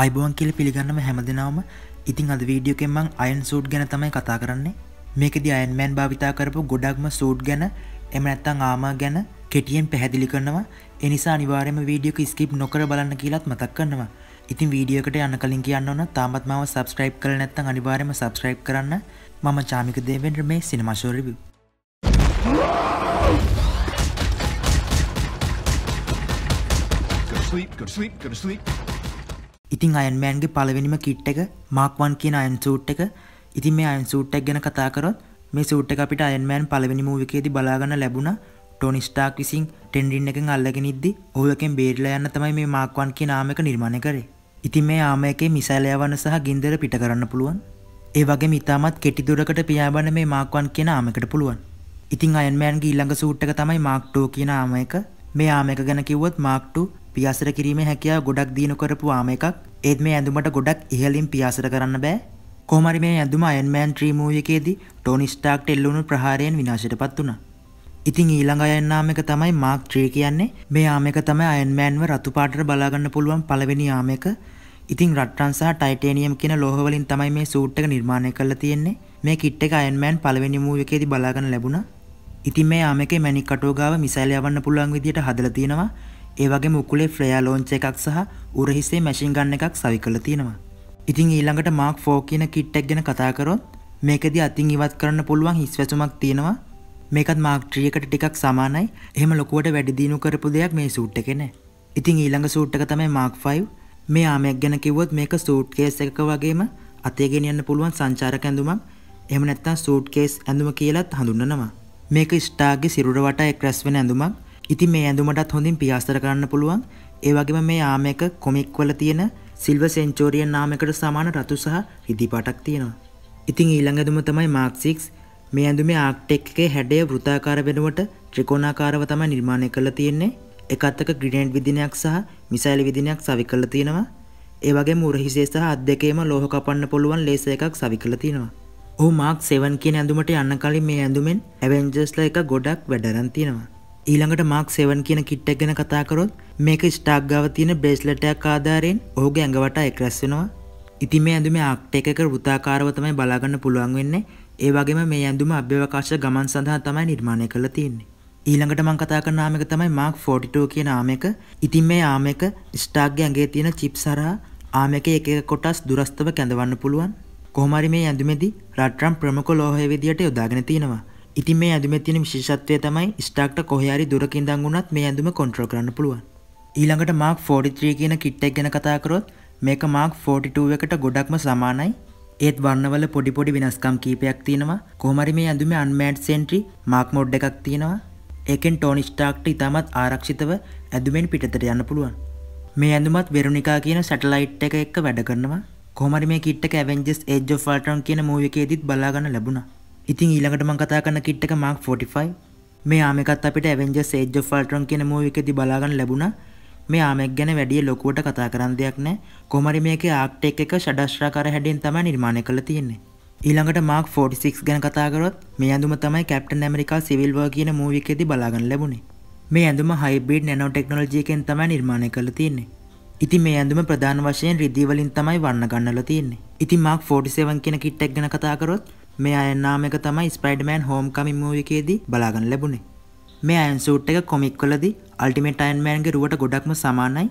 අයිබෝන් කියල පිළිගන්නම හැමදිනාවම ඉතින් අද වීඩියෝකෙන් මං අයන් සූට් ගැන තමයි කතා කරන්නේ මේකෙද අයන්මෑන් භාවිතා කරපු ගොඩක්ම සූට් ගැන එම නැත්තං ආමා ගැන කෙටියෙන් පැහැදිලි කරනවා එනිසා අනිවාරයම වීඩියෝක ස්කිප් නොකර බලන්න කියලත් මතක් කන්නවා ඉතින් වීඩියෝකට යන්න කලින් කියන්න ඕන තාමත් මාව සබස්ක්‍රයිබ් කළ නැත්තං අනිවාරයම සබස්ක්‍රයිබ් කරන්න මම චාමික දේවෙන්ට මේ සිනමශෝරිවි. ඉතිං අයන්මෑන්ගේ පලවෙනිම කිට් එක මාක්වන් කියන අයන් සූට් එක ඉතින් මේ අයන් සූට්ටක් ගැන කතාකරොත් මේ සූට් එක අපිට අයන්මෑන් පලවෙනි මූවිකේදී බලාගන්න ලැබුණ ටොනිස්ටාක් විසින් ටෙන්ඩින් එකෙන් අල්ලගෙනනිද්දි ඔහුලකෙන් බේඩල යන්න තමයි මේ මාක්වන් කිය නාමක නිර්මාණය කරේ ඉතින් මේ ආම එකේ මිසයිලයවන්න සහ ගින්දර පිට කරන්න පුළුවන් ඒ වගේ ඉතාමත් කෙටි දුරකට පියාබන්න මේ මාක්වන් කිය නාමකට පුළුවන් ඉතින් අයන්මෑන්ගේ ඊළඟ සූට්ටක තමයි මාක්ටෝ කියන ආම එක මේ ආම එක ගැන කිව්වොත් මාක්ටු පියාසර කිරීමේ හැකියාව ගොඩක් දිනු කරපු ආම එකක්. ඒත් මේ ඇඳුමට ගොඩක් ඉහළින් පියාසර කරන්න බෑ. කොහොමරි මේ ඇඳුම අයන් මෑන් 3 මූවී එකේදී ටෝනි ස්ටාර්ක්ට එල්ලුණු ප්‍රහාරයෙන් විනාශයටපත් වුණා. ඉතිං ඊළඟ අයන්නාම එක තමයි මාක් ත්‍රී කියන්නේ මේ ආමක තමයි අයන්මෑන්ව රතුපාටට බලාගන්න පුළුවන් පළවෙනි ආමක ඉතිං රට්ටන් සහ ටයිටේනියම් කියන ලෝහවලින් තමයි මේ සූට්ටක නිර්මාණය කරලා තියෙන්නේ මේ කිට් එක අයන්මෑන් පළවෙනි මූවකේදී බලාගන්න ලැබුණා ඉතින් මේ ආමකේ මැණික් කටෝගාව මිසයිල් යවන්න පුළුවන් විදියට හදලා තියෙනවා ඒ වගේ මුකුලේ ෆ්‍රයා ලෝංච එකක් සහ උරහිසේ මැසින් ගන්න එකක් සවි කළ තියෙනවා. ඉතින් ඊළඟට මාක් ෆෝ කියන කිට්ටක් ගැන කතාකරොත් මේකද අතින් ඉවත් කරන්න පුළුවන් හිස්වැසුමක් තියෙනවා මේකත් මාක්ට්‍රියකට ටිකක් සමානයි එහෙම ලොකුවට වැඩිදිීනු කරපු දෙයක් මේ සූට්ට කෙනෙ ඉතින් ඊළඟ සූට්ටක තමයි මාක් ෆයිව් මේ ආමයක් ගැන කිවොත් මේක සූට් කේස් එක වගේම අතේගෙනයන්න පුළුවන් සංචාරක ඇඳුමක් එම නැත්තම් සූට් කේස් ඇඳුම කියලත් හඳුන්නනවා මේක ස්ටාගේ සිරුර වට එක් රැස් වෙන ඇඳුමක් ඉතින් මේ ඇඳුමටත් හොඳින් පියාස්තර කරන්න පුළුවන් ඒ වගේම මේ යාමයක කොමෙක් වල තියෙන සිල්ව සෙන්චෝරියන් නාමයකට සමාන රතු සහ රිදි පාටක් තියෙනවා. ඉතින් ඊළඟ ඇඳුම තමයි මාක් 6. මේ ඇඳුමේ ආක්ටෙක් එකේ හැඩය වෘත්තාකාර වෙනුවට ත්‍රිකෝණාකාරව තමයි නිර්මාණය කරලා තියෙන්නේ. එකත් එක ග්‍රනේඩ් විදිනයක් සහ මිසයිල් විදිනයක් සවි කරලා තියෙනවා. ඒ වගේම උරහිසේ සහ අත් දෙකේම ලෝහ කපන්න පුළුවන් ලේසර් එකක් සවි කරලා තියෙනවා. ඔහු මාක් 7 කියන ඇඳුමට යන්න කලින් මේ ඇඳුමෙන් ඇවෙන්ජර්ස්ලා එක ගොඩක් වැඩ අරන් තියෙනවා. ඊළඟට මාක් සෙවන් කියන කිට්ටක් ගැන කතාකරොත් මේක ස්ටාක් ගව තියෙන බ්‍රේස්ලටයක් ආධාරයෙන් ඔහුගේ ඇඟවට එක් රැස් වෙනවා ඉතින් මේ ඇඳුම ආක්ට එකක වෘතාකාරව තමයි බලාගන්න පුළුවන් වෙන්නේ ඒ වගේම මේ ඇඳුම අභ්‍යවකාශ ගමන් සඳහා තමයි නිර්මාණය කරලා තියෙන්නේ ඊළඟට මං කතා කරන ආමක තමයි මාක් 42 කියන ආමක. ඉතින් මේ ආමක ස්ටාක්ගේ ඇඟේ තියෙන චිප් සරහා ආමකේ එක එක කොටස් දුරස්තව කැඳවන්න පුළුවන්. කොහොම හරි මේ ඇඳුමේදී රට්ටම් ප්‍රමුඛ ලෝහය විදියට යොදාගෙන තිනවා. ඉතින් මේ ඇඳුමේ තියෙන විශේෂත්වය තමයි ස්ටාක්ට කොහේ හරි දුරක ඉඳන් වුණත් මේ ඇඳුම කන්ට්‍රෝල් කරන්න පුළුවන්. ඊළඟට Mark 43 කියන කිට් එක ගැන කතා කරොත් මේක Mark 42 එකට ගොඩක්ම සමානයි. ඒත් වර්ණවල පොඩි පොඩි වෙනස්කම් කීපයක් තියෙනවා. කොහොම හරි මේ ඇඳුමේ unmanned sentry Mark mode එකක් තියෙනවා. ඒකෙන් ටෝනි ස්ටාක්ට ඉතාමත් ආරක්ෂිතව ඇඳුමෙන් පිටතට යන්න පුළුවන්. මේ ඇඳුමත් වෙරුනිකා කියන සැටලයිට් එක එක්ක වැඩ කරනවා. කොහොම හරි මේ කිට් එක Avengers Age of Ultron කියන මූවි එකේදීත් බලා ගන්න ලැබුණා. ඉතින් ඊළඟට මං කතා කරන කිට් එක Mark 45 මේ ආම එකත් අපිට Avengers Age of Ultron කියන මූවී එකේදී බලා ගන්න ලැබුණා මේ ආමෙක් ගැන වැඩිය ලොකුවට කතා කරන්න දෙයක් නැහැ කොහමරි මේකේ ආක්ටෙක් එක ෂඩස්ත්‍රාකාර හැඩයෙන් තමයි නිර්මාණය කළ තියෙන්නේ ඊළඟට Mark 46 ගැන කතා කරොත් මේ ඇඳුම තමයි Captain America Civil War කියන මූවී එකේදී බලා ගන්න ලැබුණේ මේ ඇඳුම හයිබ්‍රිඩ් නැනෝ ටෙක්නොලොජි එකෙන් තමයි නිර්මාණය කළ තියෙන්නේ ඉතින් මේ ඇඳුම ප්‍රධාන වශයෙන් රිදී වලින් තමයි වර්ණ ගන්නලා තියෙන්නේ. ඉතින් Mark 47 කියන කිට් එක ගැන කතා කරොත් මේ අයන්නාම එක තමයි ස්පයිඩමෑන් හෝම් කමිමූවිකේදී බලාගන්න ලැබුණේ මේ අයන් සූට් එක කොමික් වලදී අල්ටිමේට් අයන්මෑන්ගේ රුවට ගොඩක්ම සමානයි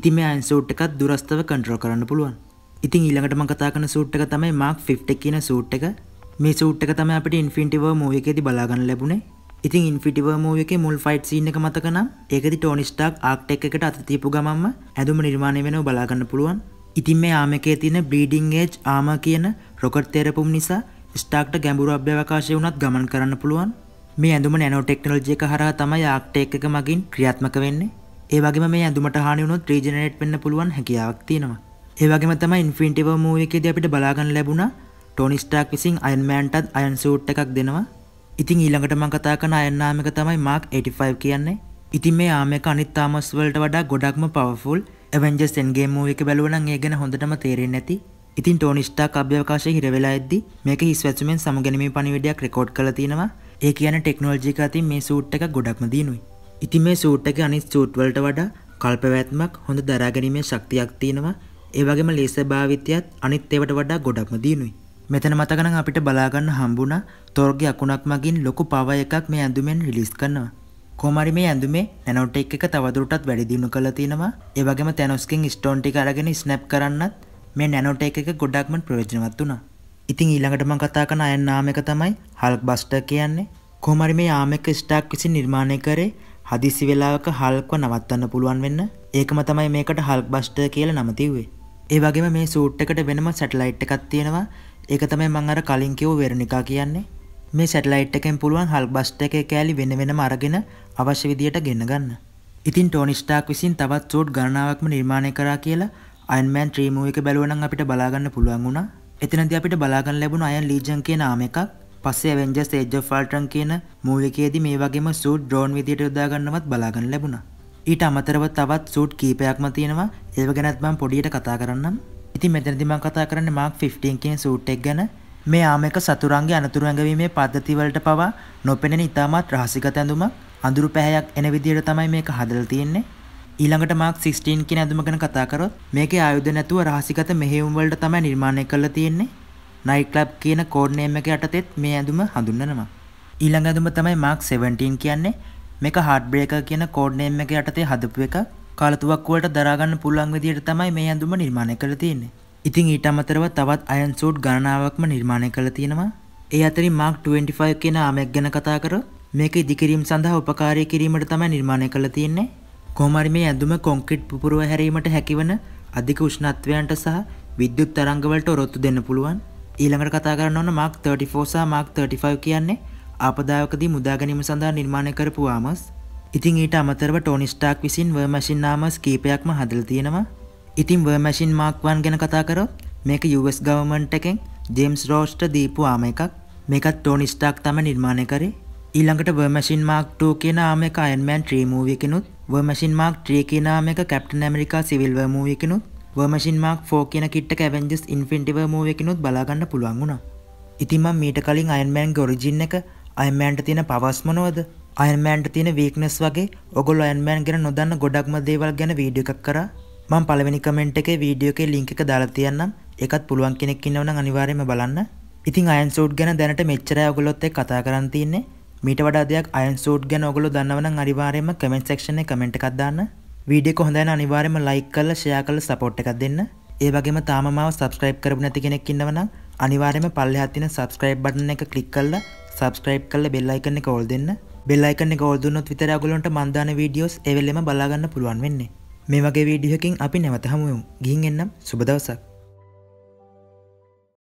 ඉතින් මේ අයන් සූට් එකත් දුරස්තව කන්ට්‍රෝල් කරන්න පුළුවන් ඉතින් ඊළඟට මම කතා කරන සූට් එක තමයි Mark 50 කියන සූට් එක මේ සූට් එක තමයි අපිට Infinity War movie එකේදී බලාගන්න ලැබුණේ ඉතින් ඉන්ෆිටිව මූව එකේ මුල් ෆයිට් සීන් එක මතකනම් ඒකදි ටෝනි ස්ටාක් ආක්ටෙක් එකට අත තියපු ගමන්ම ඇඳුම නිර්මාණය වෙනව බලා ගන්න පුළුවන්. ඉතින් මේ ආමකේ තියෙන බ්ලීඩින් ඒජ් ආම කියන රොකට් තෙරපුම් නිසා ස්ටාක්ට ගැඹුරු අභ්‍යවකාශය වුණත් ගමන් කරන්න පුළුවන් මේ ඇඳුම නැනෝ ටෙක්නොලොජි එක හරහා තමයි ආක්ටේක් එක මගින් ක්‍රියාත්මක වෙන්නේ ඒ වගේම මේ ඇඳුමට හානි වුණොත් රීජනරේට් වෙන්න පුළුවන් හැකියාවක් තියෙනවා ඒ වගේම තමයි ඉන්ෆිනිටි වර් මූවී එකේදී අපිට බලා ගන්න ලැබුණා ටෝනි ස්ටාක් විසින් අයන් මෑන්ටත් අයන් සූට් එකක් දෙනවා ඉතින් ඊළඟට මම කතා කරන අයන් නාම එක තමයි මාක් 85 කියන්නේ ඉතින් මේ ආම එක අනිත් ආමස් වලට වඩා ගොඩක්ම පවර්ෆුල් ඇවෙන්ජර්ස් එන්ඩ්ගේම් මූවී එක බැලුවනම් ඒ ගැන හොඳටම තේරෙන්නේ නැති ඉතින් ටෝනිස්ටාක් අභ්‍යවකාශය හිරවෙලා ඇද්දි මේක හිස්වැත්සුමෙන් සමුගැනීමේ පණිවිඩයක් රෙකෝඩ් කරලා තිනවා ඒ කියන ටෙක්නෝලජික අතින් මේ සූට් එක ගොඩක්ම දිනුයි. ඉතින් මේ සූට් එකේ අනිත් සූට් වලට වඩා කල්පවැත්මක් හොඳ දරා ගැනීමේ ශක්තියක් තියෙනවා. ඒ වගේම ලේසර් භාවිතයත් අනිත් ඒවට වඩා ගොඩක්ම දිනුයි. මෙතන මතක නම් අපිට බලා ගන්න හම්බුණා තොර්ගේ අකුණක් මගින් ලොකු පව එකක් මේ ඇඳුමෙන් රිලීස් කරනවා. කොමරි මේ ඇඳුමේ නැනෝටෙක් එක තවදුරටත් වැඩි දියුණු කරලා තිනවා. ඒ වගේම තැනොස්කින් ස්ටෝන් ටික අරගෙන ස්නැප් කරන්නත් මේ නැනොට එක ගොඩක්ම ප්‍රයෝජනවත් වුණා. ඉතින් ඊළඟට මම කතා කරන අයන නාම එක තමයි හල්ක් බස්ටර් කියන්නේ. කොහොමරි මේ යාමක ස්ටාක් විසින් නිර්මාණය කරේ හදිසි වෙලාවක හල්ක්ව නවත්තන්න පුළුවන් වෙන්න. ඒකම තමයි මේකට හල්ක් බස්ටර් කියලා නම තිව්වේ. ඒ වගේම මේ සූට් එකට වෙනම සැටලයිට් එකක් තියෙනවා. ඒක තමයි මම අර කලින් කිව්ව වෙරනිකා කියන්නේ. මේ සැටලයිට් එකෙන් පුළුවන් හල්ක් බස්ටර් එකේ කෑලි වෙන වෙනම අරගෙන අවශ්‍ය විදියට ගෙන්න ගන්න. ඉතින් ටෝනි ස්ටාක් විසින් තවත් සූට් ගණනාවක්ම නිර්මාණය කරා කියලා අයන්මෑන් ත්‍රීමූ එක බැලුවනම් අපිට බලාගන්න පුළුවන් වුණා එතනදී අපිට බලාගන්න ලැබුණ අයන් ලීජන් කියන ආම එකක් පස්සේ ඇවෙන්ජර්ස් ඒජ් ඔෆ් ෆල්ටන් කියන මූලිකයේදී මේ වගේම සූට් ඩ්‍රෝන් විදියට යොදාගන්නවත් බලාගන්න ලැබුණා ඊට අමතරව තවත් සූට් කීපයක්ම තියෙනවා ඒව ගැනත් මම පොඩියට කතා කරන්නම් ඉතින් මෙතනදී මම කතා කරන්නේ මාක් 15 කියන සූට් එක ගැන මේ ආමක සතුරන්ගේ අනතුරු ඇඟවීමේ පද්ධතිවලට පවා නොපෙනෙන ඉතාමත් රහසිගත ඇඳුමක් අඳුරු පැහැයක් එන විදියට තමයි මේක හදලා තියෙන්නේ ඊළඟට මාක් 16 කියන ඇඳුම ගැන කතා කරොත් මේකේ ආයුධ නැතුව රහසිගත මෙහෙයුම් වලට තමයි නිර්මාණය කරලා තියෙන්නේ. නයිට් ක්ලබ් කියන කෝඩ් නේම් එක යටතේත් මේ ඇඳුම හඳුන්වනවා. ඊළඟ ඇඳුම තමයි මාක් 17 කියන්නේ මේක හાર્ට් බ්‍රේකර් කියන කෝඩ් නේම් එක යටතේ හදපු එක. කාලතුවක් වලට දරා ගන්න පුළුවන් විදිහට තමයි මේ ඇඳුම නිර්මාණය කරලා තියෙන්නේ. ඉතින් ඊට අමතරව තවත් අයන් සූට් ගණනාවක්ම නිර්මාණය කරලා තියෙනවා. ඒ අතරින් Mark 25 කියන ආමයක් ගැන කතා කරොත් මේක ඉදිකිරීම සඳහා උපකාරී කිරීමට තමයි නිර්මාණය කරලා තියෙන්නේ. කොහොමරි මේ ඇඳුම කොන්ක්‍රීට් පුපුරව හැරීමට හැකිවන අධික උෂ්ණත්වයන්ට සහ විද්‍යුත් තරංගවලට ඔරොත්තු දෙන්න පුළුවන්. ඊළඟට කතා කරන්න ඕන Mark 34 සහ Mark 35 කියන්නේ ආපදායකදී මුදා ගැනීම සඳහා නිර්මාණය කරපු ආමස්. ඉතින් ඊට අමතරව ටෝනි ස්ටාක් විසින් වර් මැෂින් ආමස් කීපයක්ම හදලා තියෙනවා. ඉතින් වර් මැෂින් Mark 1 ගැන කතා කරොත් මේක US ගවර්න්මන්ට් එකෙන් ජේම්ස් රෝස්ට දීපු ආම එකක්. මේකත් ටෝනි ස්ටාක් තමයි නිර්මාණය කරේ. ඊළඟට වර් මැෂින් Mark 2 කියන ආම එක Iron Man 3 movie එකනොත් වර්මසින් මාක් ට්‍රිය කියනාම එක කැප්ටන ඇමරිකා සිවිල්ව මූයකනුත් වර්මසින් මාක් ෆෝ කියන කිට්ට ඇවෙන්ජස් ඉන්ෆින්ටිව මූයකනුත් බලාගන්න පුළුවන් වුණා ඉතිම මීට කලින් අයන්මෑන් ගොරිජින් එක අයන්මෑන්ට තියෙන පවස්මනෝද අයන්මෑන්ට තියෙන වීක්නස් වගේ ඔගොල් අයන්මෑන් ගැන නොදන්න ගොඩක්ම දේවල් ගැන වීඩිය එකක් කර මං පලවෙනි කමෙන්ට් එකේ වීඩියෝ එකේ ලිංක එක දාලා තියන්නම් එකත් පුළුවන් කෙනෙක් ඉන්නවනම් අනිවාර්යයෙන්ම බලන්න ඉතින් අයන් සූට් ගැන දැනට මෙච්චරයි ඔයගොල්ලොත් එක්ක කතා කරන් තින්නේ මීට වඩා දෙයක් අයන් සූට් ගැන ඔගොල්ලෝ දන්නවනම් අනිවාර්යයෙන්ම කමෙන්ට් සෙක්ෂන් එකේ කමෙන්ට් එකක් දාන්න. වීඩියෝ එක හොඳයි නම් අනිවාර්යයෙන්ම ලයික් කරලා ෂෙයා කරලා සපෝට් එකක් දෙන්න. ඒ වගේම තාම මාව subscribe කරපු නැති කෙනෙක් ඉන්නවනම් අනිවාර්යයෙන්ම පල්ලෙහාට තියෙන subscribe button එක click කරලා subscribe කරලා bell icon එක all දෙන්න. bell icon එක all දුන්නොත් විතරයි ඔයගොල්ලන්ට මන් දාන videos ඒ වෙලෙම බලා ගන්න පුළුවන් වෙන්නේ. මේ වගේ වීඩියෝ එකකින් අපි නැවත හමුවෙමු. ගිහින් එන්නම් සුබ දවසක්.